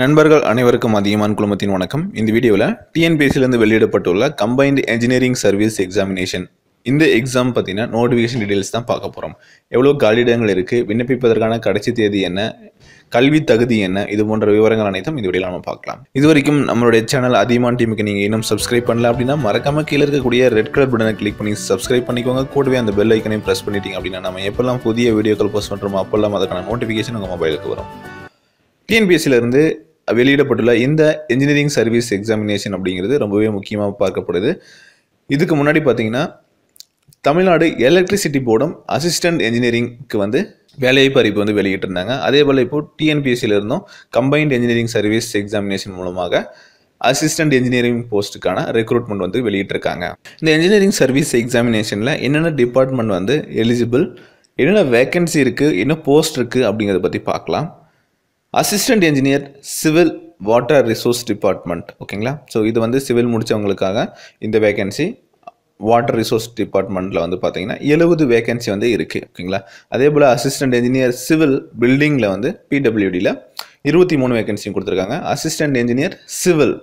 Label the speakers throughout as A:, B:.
A: நண்பர்கள் அனைவருக்கும் அதிகமான குழுமத்தின் வணக்கம் இந்த வீடியோவில் டிஎன்பிஎஸ்சிலேருந்து வெளியிடப்பட்டுள்ள கம்பைன்டு இன்ஜினியரிங் சர்வீஸ் எக்ஸாமினேஷன் இந்த எக்ஸாம் பார்த்தீங்கன்னா நோட்டிஃபிகேஷன் டீடைல்ஸ் தான் பார்க்க போகிறோம் எவ்வளோ காலியிடங்கள் இருக்குது விண்ணப்பிப்பதற்கான கடைசி தேதி என்ன கல்வி தகுதி என்ன இது போன்ற விவரங்கள் அனைத்தும் இது வழியில் நம்ம பார்க்கலாம் இது வரைக்கும் நம்மளுடைய சேனல் அதிகமான டீமுக்கு நீங்கள் இன்னும் சப்ஸ்கிரைப் பண்ணல அப்படின்னா மறக்காம கீழே இருக்கக்கூடிய ரெட் கலர் பட்டனை கிளிக் பண்ணி சப்ஸ்கிரைப் பண்ணிக்கோங்க கூடவே அந்த பெல் ஐக்கனையும் ப்ரெஸ் பண்ணிட்டீங்க அப்படின்னா நம்ம எப்பெல்லாம் புதிய வீடியோக்கள் போஸ்ட் பண்ணுறோமோ அப்பெல்லாம் அதற்கான நோட்டிஃபிகேஷன் உங்கள் மொபைலுக்கு வரும் டிஎன்பிஎஸ்சிலேருந்து வெளியிடப்பட்டுள்ள இந்த இன்ஜினியரிங் சர்வீஸ் எக்ஸாமினேஷன் அப்படிங்கிறது ரொம்பவே முக்கியமாக பார்க்கப்படுது இதுக்கு முன்னாடி பார்த்தீங்கன்னா தமிழ்நாடு எலக்ட்ரிசிட்டி போர்டும் அசிஸ்டன்ட் இன்ஜினியரிங்க்கு வந்து வேலைவாய்ப்பு அறிவிப்பு வந்து வெளியிட்டிருந்தாங்க அதே போல் இப்போது டிஎன்பிஎஸ்சியில் இருந்தும் கம்பைன்ட் இன்ஜினியரிங் சர்வீஸ் எக்ஸாமினேஷன் மூலமாக அசிஸ்டன்ட் இன்ஜினியரிங் போஸ்ட்டுக்கான ரெக்ரூட்மெண்ட் வந்து வெளியிட்டிருக்காங்க இந்த இன்ஜினியரிங் சர்வீஸ் எக்ஸாமினேஷனில் என்னென்ன டிபார்ட்மெண்ட் வந்து எலிஜிபிள் என்னென்ன வேக்கன்சி இருக்குது என்ன போஸ்ட் இருக்குது அப்படிங்கிறத பற்றி பார்க்கலாம் assistant engineer civil water resource department ஓகேங்களா ஸோ இது வந்து சிவில் முடித்தவங்களுக்காக இந்த வேகன்சி வாட்டர் ரிசோர்ஸ் டிபார்ட்மெண்ட்டில் வந்து பார்த்தீங்கன்னா எழுபது வேகன்சி வந்து இருக்குது ஓகேங்களா அதே போல் அசிஸ்டன்ட் என்ஜினியர் சிவில் பில்டிங்கில் வந்து பிடபிள்யூடியில் இருபத்தி மூணு வேகன்சியும் கொடுத்துருக்காங்க அசிஸ்டன்ட் என்ஜினியர் சிவில்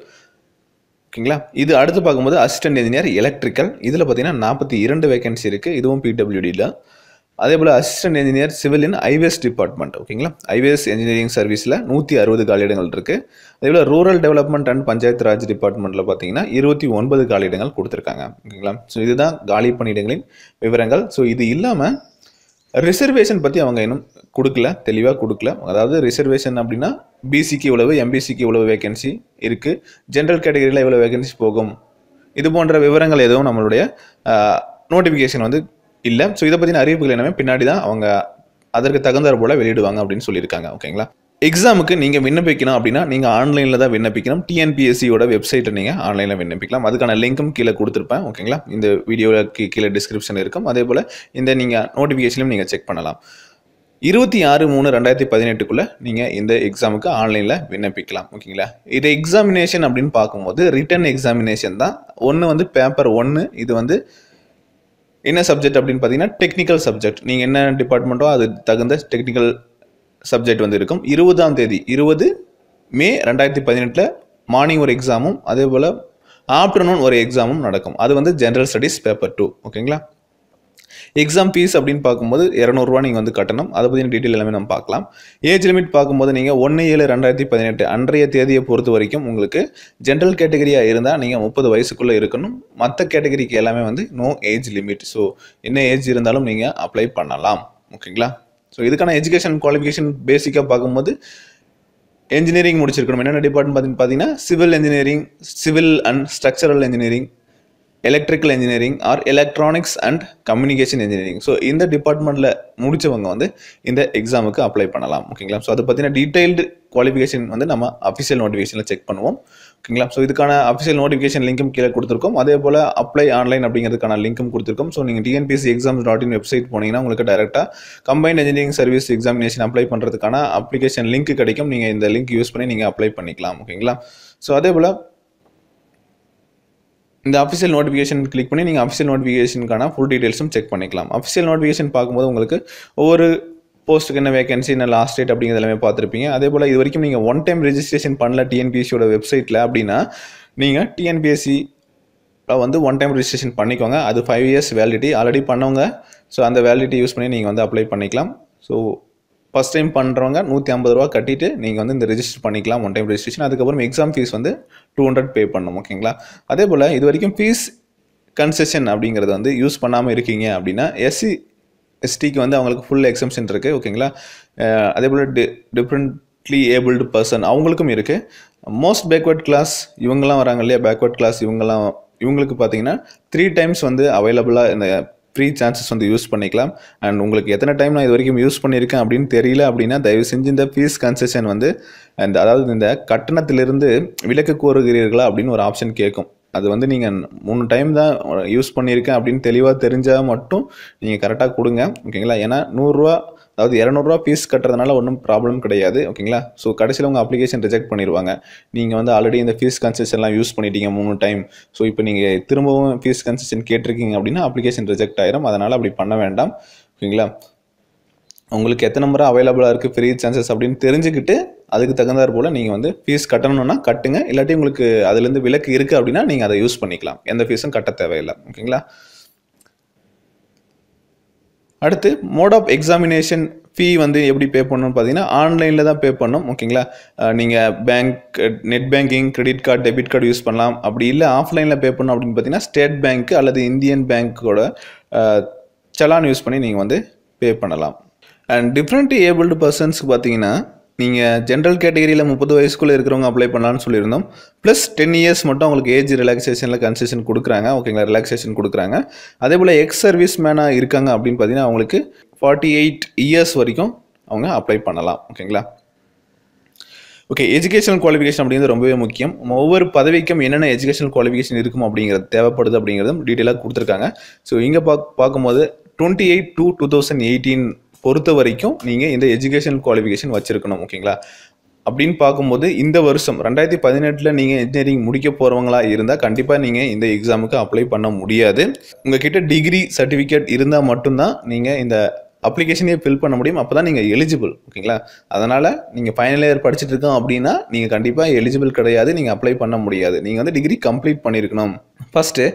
A: ஓகேங்களா இது அடுத்து பார்க்கும்போது அசிஸ்டன்ட் என்ஜினியர் எலக்ட்ரிக்கல் இதில் பார்த்தீங்கன்னா நாற்பத்தி இரண்டு வேகன்சி இருக்குது இதுவும் பிடபிள்யூடியில் அதே போல் assistant engineer civil in highways department ஓகேங்களா ஐவேஸ் இன்ஜினியரிங் சர்வீஸில் நூற்றி அறுபது காலியிடங்கள் இருக்குது அதே போல் rural development and panchayat Raj டிபார்ட்மெண்ட்டில் பார்த்தீங்கன்னா இருபத்தி ஒன்பது காலியிடங்கள் கொடுத்துருக்காங்க ஓகேங்களா ஸோ இதுதான் காலி பணியிடங்களின் விவரங்கள் ஸோ இது இல்லாமல் ரிசர்வேஷன் பற்றி அவங்க இன்னும் கொடுக்கல தெளிவாக கொடுக்கல அதாவது ரிசர்வேஷன் அப்படின்னா பிசிக்கு இவ்வளவு எம்பிசிக்கு இவ்வளவு வேகன்சி இருக்குது ஜென்ரல் கேட்டகரியில் இவ்வளோ வேகன்சி போகும் இது போன்ற விவரங்கள் எதுவும் நம்மளுடைய நோட்டிஃபிகேஷன் வந்து இல்லை ஸோ இதை பற்றின அறிவிப்புகள் என்னமே பின்னாடி தான் அவங்க அதற்கு தகுந்தார் போல் வெளியிடுவாங்க அப்படின்னு சொல்லியிருக்காங்க ஓகேங்களா எக்ஸாமுக்கு நீங்கள் விண்ணப்பிக்கணும் அப்படின்னா நீங்கள் ஆன்லைனில் தான் விண்ணப்பிக்கணும் டிஎன்பிஎஸ்சியோட வெப்சைட்டை நீங்கள் ஆன்லைனில் விண்ணப்பிக்கலாம் அதுக்கான லிங்க்கும் கீழே கொடுத்துருப்பேன் ஓகேங்களா இந்த வீடியோவில் கீழே டிஸ்கிரிப்ஷன் இருக்கும் அதே போல் இந்த நீங்கள் நோட்டிஃபிகேஷனையும் நீங்கள் செக் பண்ணலாம் இருபத்தி ஆறு மூணு ரெண்டாயிரத்தி பதினெட்டுக்குள்ளே நீங்கள் இந்த எக்ஸாமுக்கு ஆன்லைனில் விண்ணப்பிக்கலாம் ஓகேங்களா இது எக்ஸாமினேஷன் அப்படின்னு பார்க்கும்போது ரிட்டன் எக்ஸாமினேஷன் தான் ஒன்று வந்து பேப்பர் ஒன்று இது வந்து என்ன சப்ஜெக்ட் அப்படின்னு பார்த்தீங்கன்னா டெக்னிக்கல் சப்ஜெக்ட் நீங்கள் என்ன டிபார்ட்மெண்ட்டோ அது தகுந்த டெக்னிக்கல் சப்ஜெக்ட் வந்து இருக்கும் இருபதாம் தேதி இருபது மே ரெண்டாயிரத்தி பதினெட்டில் மார்னிங் ஒரு எக்ஸாமும் அதே போல் ஆஃப்டர்நூன் ஒரு எக்ஸாமும் நடக்கும் அது வந்து ஜென்ரல் ஸ்டடீஸ் பேப்பர் டூ ஓகேங்களா எக்ஸாம் ஃபீஸ் அப்படின்னு பார்க்கும்போது இரநூறுவா நீங்கள் வந்து கட்டணும் அதை பற்றின டீட்டெயில் எல்லாமே நம்ம பார்க்கலாம் ஏஜ் லிமிட் பார்க்கும்போது நீங்கள் ஒன்று ஏழு ரெண்டாயிரத்தி பதினெட்டு அன்றைய தேதியை பொறுத்த வரைக்கும் உங்களுக்கு ஜென்ரல் கேட்டகரியாக இருந்தால் நீங்கள் முப்பது வயசுக்குள்ளே இருக்கணும் மற்ற கேட்டகரிக்கு எல்லாமே வந்து நோ ஏஜ் லிமிட் ஸோ என்ன ஏஜ் இருந்தாலும் நீங்கள் அப்ளை பண்ணலாம் ஓகேங்களா ஸோ இதுக்கான எஜுகேஷன் குவாலிஃபிகேஷன் பேசிக்காக பார்க்கும்போது என்ஜினியரிங் முடிச்சிருக்கணும் என்னென்ன டிபார்ட்மெண்ட் பார்த்தீங்கன்னா civil engineering civil and structural engineering electrical engineering or electronics and communication engineering so இந்த டிபார்ட்மெண்ட்டில் முடித்தவங்க வந்து இந்த எக்ஸாமுக்கு அப்ளை பண்ணலாம் ஓகேங்களா ஸோ அதை பார்த்தீங்கன்னா டீட்டெயில்டு குவாலிஃபிகேஷன் வந்து நம்ம அஃபிஷியல் நோட்டிஃபிகேஷனில் செக் பண்ணுவோம் ஓகேங்களா ஸோ இதுக்கான அஃபிஷியல் நோட்டிஃபிகேஷன் லிங்க்கும் கீழே கொடுத்துருக்கோம் அதே போல் அப்ளை ஆன்லைன் அப்படிங்கிறதுக்கான லிங்க்கும் கொடுத்துருக்கோம் ஸோ நீங்கள் TNPSC exams dot in website போனீங்கன்னா உங்களுக்கு டேரெக்டாக combined engineering service examination apply பண்ணுறதுக்கான அப்ளிகேஷன் லிங்க் கிடைக்கும் நீங்கள் இந்த லிங்க் யூஸ் பண்ணி நீங்கள் அப்ளை பண்ணிக்கலாம் ஓகேங்களா ஸோ அதே போல் இந்த அஃபிஷியல் நோட்டிஃபிகேஷன் கிளிக் பண்ணி நீங்கள் அஃபிஷியல் நோட்டிஃபிகேஷனுக்கான ஃபுல் டீட்டெயில்ஸும் செக் பண்ணிக்கலாம் அஃபிஷியல் நோட்டிஃபிகேஷன் பார்க்கும்போது உங்களுக்கு ஒவ்வொரு போஸ்ட்டுக்கு என்ன வேகன்சி என்ன லாஸ்ட் டேட் அப்படிங்கிறது எல்லாமே பார்த்துருப்பீங்க அதே போல் இது வரைக்கும் நீங்கள் ஒன் டைம் ரெஜிஸ்ட்ரேஷன் பண்ணல டிஎன்பிஎஸ்சியோட வெப்சைட்டில் அப்படின்னா நீங்கள் டிஎன்பிஎஸ்சி வந்து ஒன் டைம் ரிஜிஸ்ட்ரேஷன் பண்ணிக்கோங்க அது ஃபைவ் இயர்ஸ் வேலிடிட்டி ஆல்ரெடி பண்ணவங்க ஸோ அந்த வேலிடிட்டி யூஸ் பண்ணி நீங்கள் வந்து அப்ளை பண்ணிக்கலாம் ஸோ ஃபஸ்ட் டைம் பண்ணுறவங்க நூற்றி ஐம்பது ரூபா கட்டிட்டு நீங்கள் வந்து இந்த ரிஜிஸ்டர் பண்ணிக்கலாம் ஒன் டைம் ரெஜிஸ்ட்ரேஷன் அதுக்கப்புறம் எக்ஸாம் ஃபீஸ் வந்து டூ ஹண்ட்ரட் பே பண்ணணும் ஓகேங்களா அதே போல் இது வரைக்கும் ஃபீஸ் கன்செஷன் அப்படிங்கிறத வந்து யூஸ் பண்ணாமல் இருக்கீங்க அப்படின்னா எஸ்சி எஸ்டிக்கு வந்து அவங்களுக்கு ஃபுல் எக்ஸம்ஷன் இருக்குது ஓகேங்களா அதே போல் டி டிஃப்ரெண்ட்லி ஏபிள்டு பர்சன் அவங்களுக்கும் இருக்குது மோஸ்ட் பேக்வர்ட் கிளாஸ் இவங்கெல்லாம் வராங்க இல்லையா பேக்வர்ட் கிளாஸ் இவங்கெல்லாம் இவங்களுக்கு பார்த்தீங்கன்னா த்ரீ டைம்ஸ் வந்து அவைலபிளாக இந்த ஃப்ரீ சான்சஸ் வந்து யூஸ் பண்ணிக்கலாம் அண்ட் உங்களுக்கு எத்தனை டைம் நான் இது வரைக்கும் யூஸ் பண்ணியிருக்கேன் அப்படின்னு தெரியல அப்படின்னா தயவு செஞ்சு இந்த ஃபீஸ் கன்செஷன் வந்து இந்த அதாவது இந்த கட்டணத்திலிருந்து விலக்கு கோருகிறீர்களா அப்படின்னு ஒரு ஆப்ஷன் கேட்கும் அது வந்து நீங்கள் மூணு டைம் தான் யூஸ் பண்ணியிருக்கேன் அப்படின்னு தெளிவாக தெரிஞ்சால் மட்டும் நீங்கள் கரெக்டாக கொடுங்க ஓகேங்களா ஏன்னா நூறுரூவா அதாவது இரநூறுவா ஃபீஸ் கட்டுறதுனால ஒன்றும் ப்ராப்ளம் கிடையாது ஓகேங்களா ஸோ கடைசியில் உங்கள் அப்ளிகேஷன் ரிஜெக்ட் பண்ணிடுவாங்க நீங்கள் வந்து ஆல்ரெடி இந்த ஃபீஸ் கன்செஷன்லாம் யூஸ் பண்ணிட்டீங்க மூணு டைம் ஸோ இப்போ நீங்கள் திரும்பவும் ஃபீஸ் கன்செஷன் கேட்டிருக்கீங்க அப்படின்னா அப்ளிகேஷன் ரிஜெக்ட் ஆயிரும் அதனால் அப்படி பண்ண வேண்டாம் ஓகேங்களா உங்களுக்கு எத்தனை முறை அவைலபிளாக இருக்குது ஃப்ரீ சான்சஸ் அப்படின்னு தெரிஞ்சுக்கிட்டு அதுக்கு தகுந்தாற் போல் நீங்கள் வந்து ஃபீஸ் கட்டணும்னா கட்டுங்க இல்லாட்டி உங்களுக்கு அதுலேருந்து விலக்கு இருக்குது அப்படின்னா நீங்கள் அதை யூஸ் பண்ணிக்கலாம் எந்த ஃபீஸும் கட்ட தேவையில்லை ஓகேங்களா அடுத்து மோட் ஆஃப் எக்ஸாமினேஷன் ஃபீ வந்து எப்படி பே பண்ணணும்னு பார்த்தீங்கன்னா ஆன்லைனில் தான் பே பண்ணணும் ஓகேங்களா நீங்கள் bank net banking credit card debit card use பண்ணலாம் அப்படி இல்லை ஆஃப்லைனில் பே பண்ணணும் அப்படின்னு பார்த்தீங்கன்னா ஸ்டேட் பேங்க் அல்லது இந்தியன் பேங்க்கோட செலான் யூஸ் பண்ணி நீங்கள் வந்து பே பண்ணலாம் அண்ட் டிஃப்ரெண்ட் ஏபிள்டு பர்சன்ஸ்க்கு பார்த்தீங்கன்னா நீங்கள் ஜென்ரல் கேட்டகரியில் முப்பது வயசுக்குள்ளே இருக்கிறவங்க அப்ளை பண்ணலான்னு சொல்லியிருந்தோம் ப்ளஸ் டென் இயர்ஸ் மட்டும் அவங்களுக்கு ஏஜ் ரிலாக்ஸேஷனில் கன்செஷன் கொடுக்குறாங்க ஓகேங்களா ரிலாக்ஸேஷன் கொடுக்குறாங்க அதே போல் எக்ஸ் சர்வீஸ் மேனாக இருக்காங்க அப்படின்னு பார்த்தீங்கன்னா அவங்களுக்கு ஃபார்ட்டி எயிட் இயர்ஸ் வரைக்கும் அவங்க அப்ளை பண்ணலாம் ஓகேங்களா ஓகே எஜுகேஷனல் குவாலிஃபிகேஷன் அப்படிங்கிறது ரொம்பவே முக்கியம் ஒவ்வொரு பதவிக்கும் என்னென்ன எஜுகேஷனல் குவாலிஃபிகேஷன் இருக்கும் அப்படிங்கிறது தேவைப்படுது அப்படிங்கிறதும் டீட்டெயிலாக கொடுத்துருக்காங்க ஸோ இங்கே பா பார்க்கும்போது twenty eight two two thousand eighteen பொறுத்த வரைக்கும் நீங்கள் இந்த எஜுகேஷன் குவாலிஃபிகேஷன் வச்சுருக்கணும் ஓகேங்களா அப்படின்னு பார்க்கும்போது இந்த வருஷம் ரெண்டாயிரத்தி பதினெட்டில் நீங்கள் இன்ஜினியரிங் முடிக்க போகிறவங்களா இருந்தால் கண்டிப்பாக நீங்கள் இந்த எக்ஸாமுக்கு அப்ளை பண்ண முடியாது உங்ககிட்ட டிகிரி சர்டிஃபிகேட் இருந்தால் மட்டும்தான் நீங்கள் இந்த அப்ளிகேஷனே ஃபில் பண்ண முடியும் அப்போ தான் நீங்கள் எலிஜிபிள் ஓகேங்களா அதனால் நீங்கள் ஃபைனல் இயர் படிச்சுட்டு இருக்கோம் அப்படின்னா நீங்கள் கண்டிப்பாக எலிஜிபிள் கிடையாது நீங்கள் அப்ளை பண்ண முடியாது நீங்கள் வந்து டிகிரி கம்ப்ளீட் பண்ணியிருக்கணும் ஃபஸ்ட்டு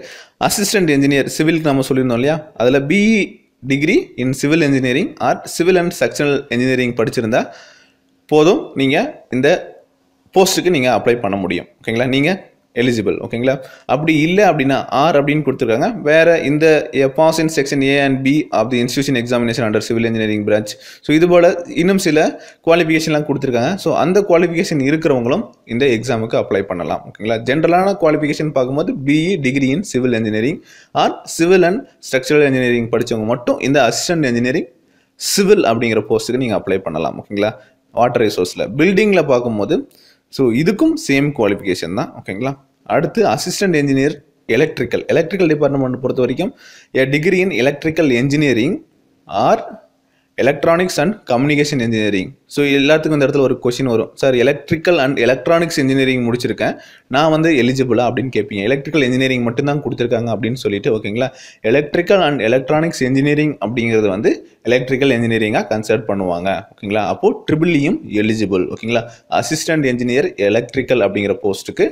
A: அசிஸ்டன்ட் இன்ஜினியர் சிவிலுக்கு நம்ம சொல்லியிருந்தோம் இல்லையா அதில் BE degree in civil engineering or civil and sectional engineering படிச்சிருந்தால் போதும் நீங்கள் இந்த போஸ்ட்டுக்கு நீங்கள் அப்ளை பண்ண முடியும் ஓகேங்களா நீங்கள் எலிஜிபிள் ஓகேங்களா அப்படி இல்லை அப்படின்னா ஆர் அப்படின்னு கொடுத்துருக்காங்க வேறு இந்த pass in section A and B of the institution examination under civil engineering branch so இது போல் இன்னும் சில குவாலிஃபிகேஷன்லாம் கொடுத்துருக்காங்க ஸோ அந்த குவாலிஃபிகேஷன் இருக்கிறவங்களும் இந்த எக்ஸாமுக்கு அப்ளை பண்ணலாம் ஓகேங்களா ஜென்ரலான குவாலிஃபிகேஷன் பார்க்கும்போது BE degree in civil engineering or civil and structural engineering படித்தவங்க மட்டும் இந்த அசிஸ்டன்ட் இன்ஜினியரிங் சிவில் அப்படிங்கிற போஸ்ட்டுக்கு நீங்கள் அப்ளை பண்ணலாம் ஓகேங்களா வாட்டர் ரிசோர்ஸில் பில்டிங்கில் பார்க்கும்போது ஸோ இதுக்கும் சேம் குவாலிஃபிகேஷன் தான் ஓகேங்களா அடுத்து assistant engineer electrical electrical department பொறுத்த வரைக்கும் A degree in electrical engineering or electronics and communication engineering so எல்லாத்துக்கும் இந்த இடத்துல ஒரு கொஷின் வரும் sir electrical and electronics engineering முடிச்சிருக்கேன் நான் வந்து எலிஜிபிளா அப்படின்னு கேட்பீங்க எலக்ட்ரிக்கல் இன்ஜினியரிங் மட்டும்தான் கொடுத்துருக்காங்க அப்படின்னு சொல்லிட்டு ஓகேங்களா எலக்ட்ரிக்கல் அண்ட் எலக்ட்ரானிக்ஸ் இன்ஜினியரிங் அப்படிங்கிறது வந்து எலக்ட்ரிக்கல் இன்ஜினியரிங்காக கன்சல்ட் பண்ணுவாங்க ஓகேங்களா அப்போது ட்ரிபிள்இயும் எலிஜிபிள் ஓகேங்களா அசிஸ்டன்ட் இன்ஜினியர் எலக்ட்ரிக்கல் அப்படிங்கிற போஸ்ட்டுக்கு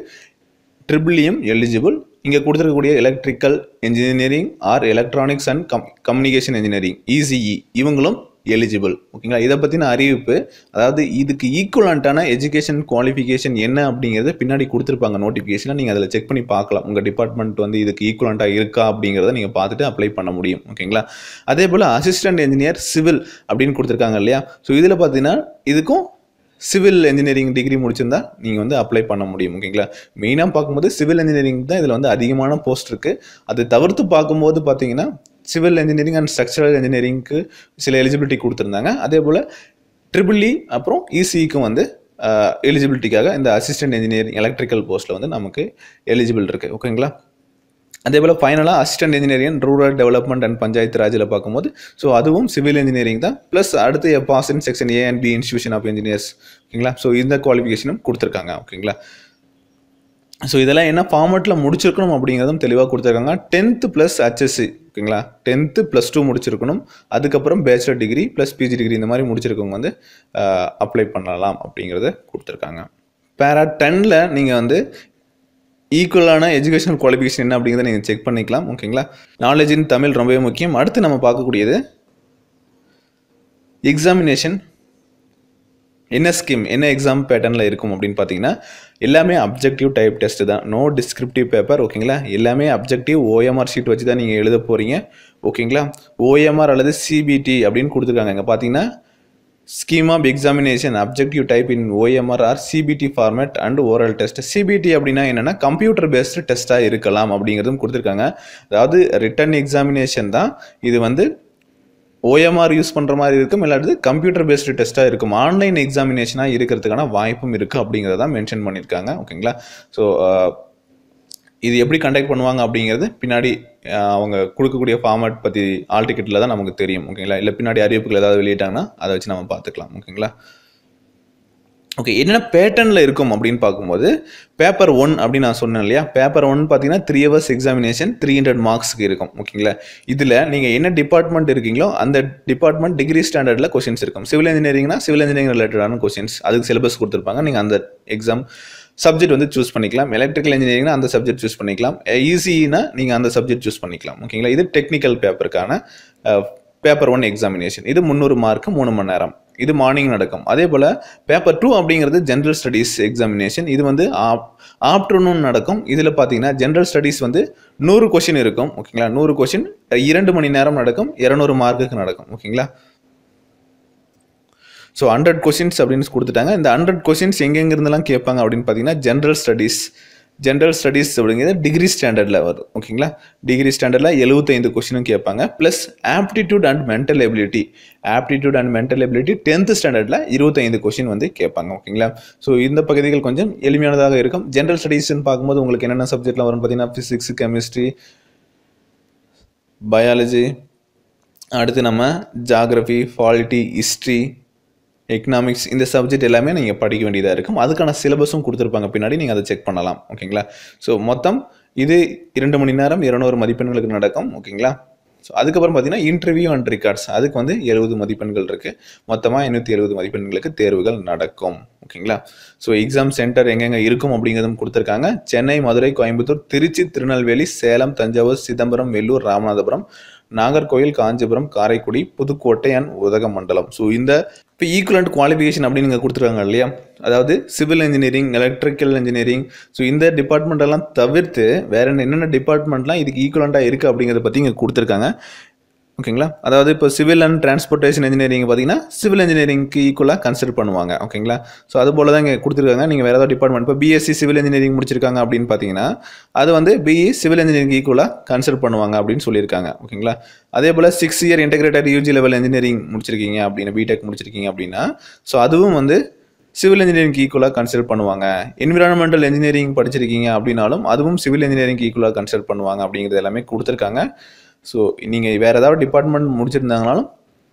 A: ட்ரிபிள்இயும் எலிஜிபிள் இங்கே கொடுத்துருக்கக்கூடிய electrical engineering or electronics and com communication engineering ECE இவங்களும் எலிஜிபிள் ஓகேங்களா இதை பற்றின அறிவிப்பு அதாவது இதுக்கு ஈக்குவலண்ட்டான எஜுகேஷன் குவாலிஃபிகேஷன் என்ன அப்படிங்கிறத பின்னாடி கொடுத்துருப்பாங்க நோட்டிஃபிகேஷனை நீங்கள் அதில் செக் பண்ணி பார்க்கலாம் உங்கள் டிபார்ட்மெண்ட் வந்து இதுக்கு ஈக்குவலண்ட்டாக இருக்கா அப்படிங்கிறத நீங்கள் பார்த்துட்டு அப்ளை பண்ண முடியும் ஓகேங்களா அதே போல் அசிஸ்டன்ட் இன்ஜினியர் சிவில் அப்படின்னு கொடுத்துருக்காங்க இல்லையா ஸோ இதில் பார்த்தீங்கன்னா இதுக்கும் சிவில் இன்ஜினியரிங் டிகிரி முடிச்சிருந்தா நீங்கள் வந்து அப்ளை பண்ண முடியும் ஓகேங்களா மெயினாக பார்க்கும்போது சிவில் இன்ஜினியரிங் தான் இதில் வந்து அதிகமான போஸ்ட் இருக்குது அது தவிர்த்து பார்க்கும்போது பார்த்தீங்கன்னா சிவில் இன்ஜினியரிங் அண்ட் ஸ்ட்ரக்சரல் இன்ஜினியரிங்க்கு சில எலிஜிபிலிட்டி கொடுத்துருந்தாங்க அதே போல் ட்ரிபிள் இ அப்புறம் இசிஇக்கும் e e வந்து எலிஜிபிலிட்டிக்காக இந்த அசிஸ்டன்ட் இன்ஜினியரிங் எலக்ட்ரிக்கல் போஸ்ட்டில் வந்து நமக்கு எலிஜிபிள் இருக்குது ஓகேங்களா அதே போல் ஃபைனலாக assistant engineering rural development and panchayat ராஜில் பார்க்கும்போது ஸோ அதுவும் சிவில் இன்ஜினியரிங் தான் ப்ளஸ் அடுத்து pass in section A and B institution of engineers ஓகேங்களா ஸோ இந்த குவாலிஃபிகேஷனும் கொடுத்துருக்காங்க ஓகேங்களா ஸோ இதெல்லாம் என்ன ஃபார்மேட்டில் முடிச்சிருக்கணும் அப்படிங்கிறதும் தெளிவாக கொடுத்துருக்காங்க டென்த்து ப்ளஸ் ஹச்எஸ்சி ஓகேங்களா டென்த்து ப்ளஸ் டூ முடிச்சிருக்கணும் அதுக்கப்புறம் bachelor degree plus PG degree இந்த மாதிரி முடிச்சிருக்கவங்க வந்து அப்ளை பண்ணலாம் அப்படிங்கிறத கொடுத்துருக்காங்க பேரா டென்னில் நீங்கள் வந்து ஈக்குவலான எஜுகேஷனல் குவாலிஃபிகேஷன் என்ன அப்படிங்கிறத நீங்கள் செக் பண்ணிக்கலாம் ஓகேங்களா நாலேஜ் இன் தமிழ் ரொம்பவே முக்கியம் அடுத்து நம்ம பார்க்கக்கூடியது எக்ஸாமினேஷன் என்ன ஸ்கீம் என்ன எக்ஸாம் பேட்டர்னில் இருக்கும் அப்படின்னு பார்த்தீங்கன்னா எல்லாமே அப்ஜெக்டிவ் டைப் டெஸ்ட்டு தான் நோ டிஸ்கிரிப்டிவ் பேப்பர் ஓகேங்களா எல்லாமே அப்ஜெக்டிவ் ஓஎம்ஆர் ஷீட் வச்சு தான் நீங்கள் எழுத போகிறீங்க ஓகேங்களா ஓஎம்ஆர் அல்லது சிபிடி அப்படின்னு கொடுத்துருக்காங்க இங்கே பார்த்தீங்கன்னா scheme of examination objective type in OMR or CBT format and oral test CBT அப்படின்னா என்னென்னா கம்ப்யூட்டர் பேஸ்டு டெஸ்ட்டாக இருக்கலாம் அப்படிங்கிறதும் கொடுத்துருக்காங்க அதாவது ரிட்டன் எக்ஸாமினேஷன் தான் இது வந்து ஓஎம்ஆர் யூஸ் பண்ணுற மாதிரி இருக்கும் இல்லாட்டி கம்ப்யூட்டர் பேஸ்டு டெஸ்ட்டாக இருக்கும் ஆன்லைன் எக்ஸாமினேஷனாக இருக்கிறதுக்கான வாய்ப்பும் இருக்குது அப்படிங்கிறத மென்ஷன் பண்ணியிருக்காங்க ஓகேங்களா ஸோ இது எப்படி கண்டக்ட் பண்ணுவாங்க அப்படிங்கிறது பின்னாடி அவங்க கொடுக்கக்கூடிய ஃபார்மேட் பற்றி ஆல் டிக்கெட்டில் தான் நமக்கு தெரியும் ஓகேங்களா இல்லை பின்னாடி அறிவிப்புகள் ஏதாவது வெளியிட்டாங்கன்னா அதை வச்சு நம்ம பார்த்துக்கலாம் ஓகேங்களா ஓகே என்னென்ன பேட்டர்னில் இருக்கும் அப்படின்னு பார்க்கும்போது பேப்பர் ஒன் அப்படின்னு நான் சொன்னேன் இல்லையா பேப்பர் ஒன் பார்த்தீங்கன்னா three hours examination three hundred மார்க்ஸ்க்கு இருக்கும் ஓகேங்களா இதில் நீங்கள் என்ன டிபார்ட்மெண்ட் இருக்கீங்களோ அந்த டிபார்ட்மெண்ட் டிகிரி ஸ்டாண்டர்டில் கொஷின்ஸ் இருக்கும் சிவில் இன்ஜினியரிங்னா சிவில் இன்ஜினியரிங் ரிலேட்டடான கொஷின்ஸ் அதுக்கு சிலபஸ் கொடுத்துருப்பாங்க நீங்கள் அந்த எக்ஸாம் சப்ஜெக்ட் வந்து சூஸ் பண்ணிக்கலாம் எலக்ட்ரிக்கல் இன்ஜினியரிங்னா அந்த சப்ஜெக்ட் சூஸ் பண்ணிக்கலாம் ஈஸினா e e நீங்கள் அந்த சப்ஜெக்ட் சூஸ் பண்ணிக்கலாம் ஓகேங்களா இது டெக்னிக்கல் பேப்பருக்கான பேப்பர் ஒன் எக்ஸாமினேஷன் இது முந்நூறு மார்க்கு மூணு மணி நேரம் இது மார்னிங் நடக்கும் அதே போல் பேப்பர் டூ அப்படிங்கிறது ஜென்ரல் ஸ்டடீஸ் எக்ஸாமினேஷன் இது வந்து ஆஃப்டர்நூன் நடக்கும் இதில் பார்த்தீங்கன்னா ஜென்ரல் ஸ்டடீஸ் வந்து நூறு கொஷின் இருக்கும் ஓகேங்களா நூறு கொஷின் இரண்டு மணி நேரம் நடக்கும் இரநூறு மார்க்குக்கு நடக்கும் ஓகேங்களா ஸோ ஹண்ட்ரட் கொஷின்ஸ் அப்படின்னு கொடுத்துட்டாங்க இந்த ஹண்ட்ரட் கொஷின்ஸ் எங்கெங்கிருந்தெல்லாம் கேட்பாங்க அப்படின்னு பார்த்தீங்கன்னா ஜென்ரல் ஸ்டடீஸ் ஜென்ரல் ஸ்டடீஸ் அப்படிங்கிறது டிகிரி ஸ்டாண்டர்டில் வரும் ஓகேங்களா டிகிரி ஸ்டாண்டர்டில் எழுபத்தைந்து கொஷினும் கேட்பாங்க plus aptitude and mental ability aptitude and mental ability tenth ஸ்டாண்டர்டில் இருபத்தைந்து கொஷின் வந்து கேட்பாங்க ஓகேங்களா ஸோ இந்த பகுதிகள் கொஞ்சம் எளிமையானதாக இருக்கும் ஜென்ரல் ஸ்டடீஸ்னு பார்க்கும்போது உங்களுக்கு என்னென்ன சப்ஜெக்ட்லாம் வரும் பார்த்தீங்கன்னா ஃபிசிக்ஸ் கெமிஸ்ட்ரி பயாலஜி அடுத்து நம்ம ஜாகிரபி ஃபால்ட்டி ஹிஸ்ட்ரி எக்கனாமிக்ஸ் இந்த சப்ஜெக்ட் எல்லாமே நீங்கள் படிக்க வேண்டியதாக இருக்கும் அதுக்கான சிலபஸும் கொடுத்துருப்பாங்க பின்னாடி நீங்கள் அதை செக் பண்ணலாம் ஓகேங்களா ஸோ மொத்தம் இது இரண்டு மணி நேரம் இரநூறு மதிப்பெண்களுக்கு நடக்கும் ஓகேங்களா ஸோ அதுக்கப்புறம் பார்த்தீங்கன்னா இன்டர்வியூ அண்ட் ரிகார்ட்ஸ் அதுக்கு வந்து எழுபது மதிப்பெண்கள் இருக்குது மொத்தமாக ஐநூற்றி எழுபது மதிப்பெண்களுக்கு தேர்வுகள் நடக்கும் ஓகேங்களா ஸோ எக்ஸாம் சென்டர் எங்கெங்கே இருக்கும் அப்படிங்கிறதும் கொடுத்துருக்காங்க சென்னை மதுரை கோயம்புத்தூர் திருச்சி திருநெல்வேலி சேலம் தஞ்சாவூர் சிதம்பரம் வெள்ளூர் ராமநாதபுரம் நாகர்கோவில் காஞ்சிபுரம் காரைக்குடி புதுக்கோட்டை அண்ட் உதகமண்டலம் ஸோ இந்த இப்போ ஈக்குவலண்ட் குவாலிஃபிகேஷன் அப்படின்னு நீங்கள் கொடுத்துருக்காங்க இல்லையா அதாவது civil engineering electrical engineering so இந்த டிபார்ட்மெண்ட்டெல்லாம் தவிர்த்து வேறு என்னென்ன டிபார்ட்மெண்ட்லாம் இதுக்கு ஈக்குவலண்ட்டாக இருக்குது அப்படிங்கிறத பற்றி இங்கே கொடுத்துருக்காங்க ஓகேங்களா அதாவது இப்போ சிவில் அண்ட் டிரான்ஸ்போர்ட்டேஷன் இன்ஜினியரிங் பார்த்தீங்கன்னா சிவில் இன்ஜினியரிங்க்கு ஈக்குவலாக கன்சிடர் பண்ணுவாங்க ஓகேங்களா ஸோ அது போல் தான் இங்கே கொடுத்துருக்காங்க நீங்கள் வேறு ஏதாவது டிபார்ட்மெண்ட் இப்போ பிஎஸ்சி சிவில் இன்ஜினியரிங் முடிச்சிருக்காங்க அப்படின்னு பார்த்தீங்கன்னா அது வந்து பிஇ சிவில் இன்ஜினியரிங் ஈக்குவலாக கன்சிடர் பண்ணுவாங்க அப்படின்னு சொல்லியிருக்காங்க ஓகேங்களா அதே போல் six year integrated UG level engineering முடிச்சிருக்கீங்க அப்படின்னு பிடெக் முடிச்சிருக்கீங்க அப்படின்னா ஸோ அதுவும் வந்து சிவில் இன்ஜினியரிங் ஈக்குவலாக கன்சிடர் பண்ணுவாங்க என்விரான்மெண்டல் இன்ஜினியரிங் படிச்சிருக்கீங்க அப்படின்னாலும் அதுவும் சிவில் இன்ஜினியரிங் ஈக்குவலாக கன்சிடர் பண்ணுவாங்க அப்படிங்கிறது எல்லாமே கொடுத்துருக்காங்க ஸோ நீங்கள் வேறு ஏதாவது டிபார்ட்மெண்ட் முடிச்சிருந்தாங்கனாலும்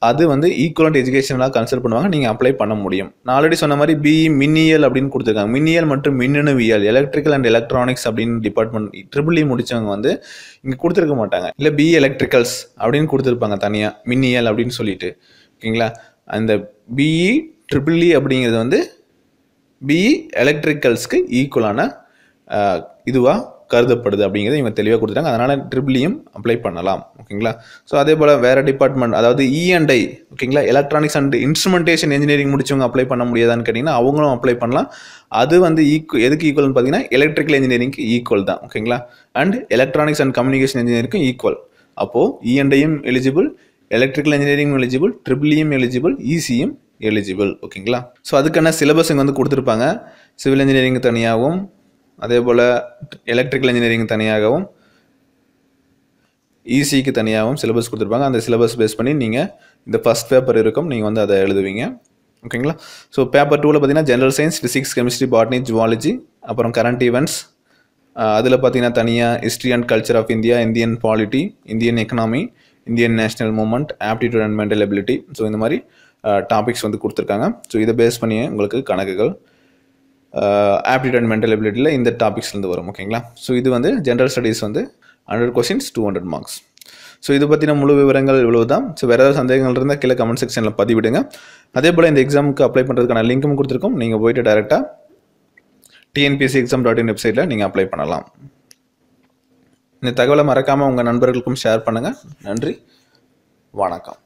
A: அது வந்து ஈக்குவலண்ட் எஜுகேஷனாக கன்சல்ட் பண்ணுவாங்க நீங்கள் அப்ளை பண்ண முடியும் நான் ஆல்ரெடி சொன்ன மாதிரி பிஇ மின்னியல் அப்படின்னு கொடுத்துருக்காங்க மின்னியல் மற்றும் மின்னணுவியல் எலக்ட்ரிக்கல் அண்ட் எலக்ட்ரானிக்ஸ் அப்படின்னு டிபார்ட்மெண்ட் ட்ரிபிள் இ முடித்தவங்க வந்து இங்கே கொடுத்துருக்க மாட்டாங்க இல்லை பிஇ எலக்ட்ரிக்கல்ஸ் அப்படின்னு கொடுத்துருப்பாங்க தனியாக மின்னியல் அப்படின்னு சொல்லிட்டு ஓகேங்களா அந்த பிஇ ட்ரிபிள் இ அப்படிங்கிறது வந்து பிஇ எலக்ட்ரிக்கல்ஸ்க்கு ஈக்குவலான இதுவாக கருதப்படுது அப்படிங்கிறத இவங்க தெளிவாக கொடுத்துட்டாங்க அதனால் ட்ரிபிளியும் e அப்ளை பண்ணலாம் ஓகேங்களா ஸோ அதே போல் வேறு டிபார்ட்மெண்ட் அதாவது இஎன்ஐ e ஓகேங்களா எலக்ட்ரானிக்ஸ் அண்ட் இன்ஸ்ட்ருமெண்டேஷன் இன்ஜினியரிங் முடிச்சவங்க அப்ளை பண்ண முடியாதான்னு கேட்டிங்கன்னா அவங்களும் அப்ளை பண்ணலாம் அது வந்து ஈக்கு எதுக்கு ஈக்குவல்னு பார்த்தீங்கன்னா எலக்ட்ரிக்கல் இன்ஜினியரிங்க்கு ஈக்குவல் தான் ஓகேங்களா அண்ட் எலக்ட்ரானிக்ஸ் அண்ட் கம்யூனிகேஷன் இன்ஜினியரிங்க்கும் ஈக்குவல் அப்போது இஎன்டையும் எலிஜிபிள் எலக்ட்ரிக்கல் இன்ஜினியரிங் எலிஜிபிள் ட்ரிபிளியும் எலிஜிபிள் இசியும் எலிஜிபிள் ஓகேங்களா ஸோ அதுக்கான சிலபஸ் இங்கே வந்து கொடுத்துருப்பாங்க சிவில் இன்ஜினியரிங் தனியாகவும் அதே போல் எலக்ட்ரிக்கல் இன்ஜினியரிங் தனியாகவும் இசிக்கு e தனியாகவும் சிலபஸ் கொடுத்துருப்பாங்க அந்த சிலபஸ் பேஸ் பண்ணி நீங்கள் இந்த ஃபஸ்ட் பேப்பர் இருக்கும் நீங்கள் வந்து அதை எழுதுவீங்க ஓகேங்களா ஸோ பேப்பர் டூவில் பார்த்தீங்கன்னா general science physics chemistry botany zoology அப்புறம் கரண்ட் ஈவெண்ட்ஸ் அதில் பார்த்தீங்கன்னா தனியாக history and culture of India Indian polity Indian economy Indian national movement aptitude and mental ability so இந்த மாதிரி டாபிக்ஸ் வந்து கொடுத்துருக்காங்க ஸோ இதை பேஸ் பண்ணி உங்களுக்கு கணக்குகள் ஆப்டிட் அண்ட் மென்டல் எபிலிட்டியில் இந்த டாபிக்ஸ்லேருந்து வரும் ஓகேங்களா ஸோ இது வந்து ஜென்ரல் ஸ்டடீஸ் வந்து hundred questions two hundred marks so இது பற்றின முழு விவரங்கள் இவ்வளோ தான் ஸோ வேறு ஏதாவது சந்தேகங்கள் இருந்தால் கீழே கமெண்ட் செக்ஷனில் பதிவிடுங்க அதே போல் இந்த எக்ஸாமுக்கு அப்ளை பண்ணுறதுக்கான லிங்க்கும் கொடுத்துருக்கோம் நீங்கள் போயிட்டு டேரெக்டாக டிஎன்பிஎஸ்சி எக்ஸாம் டாட் இன் வெப்சைட்டில் நீங்கள் அப்ளை பண்ணலாம் இந்த தகவலை மறக்காமல் உங்கள் நண்பர்களுக்கும் ஷேர் பண்ணுங்கள் நன்றி வணக்கம்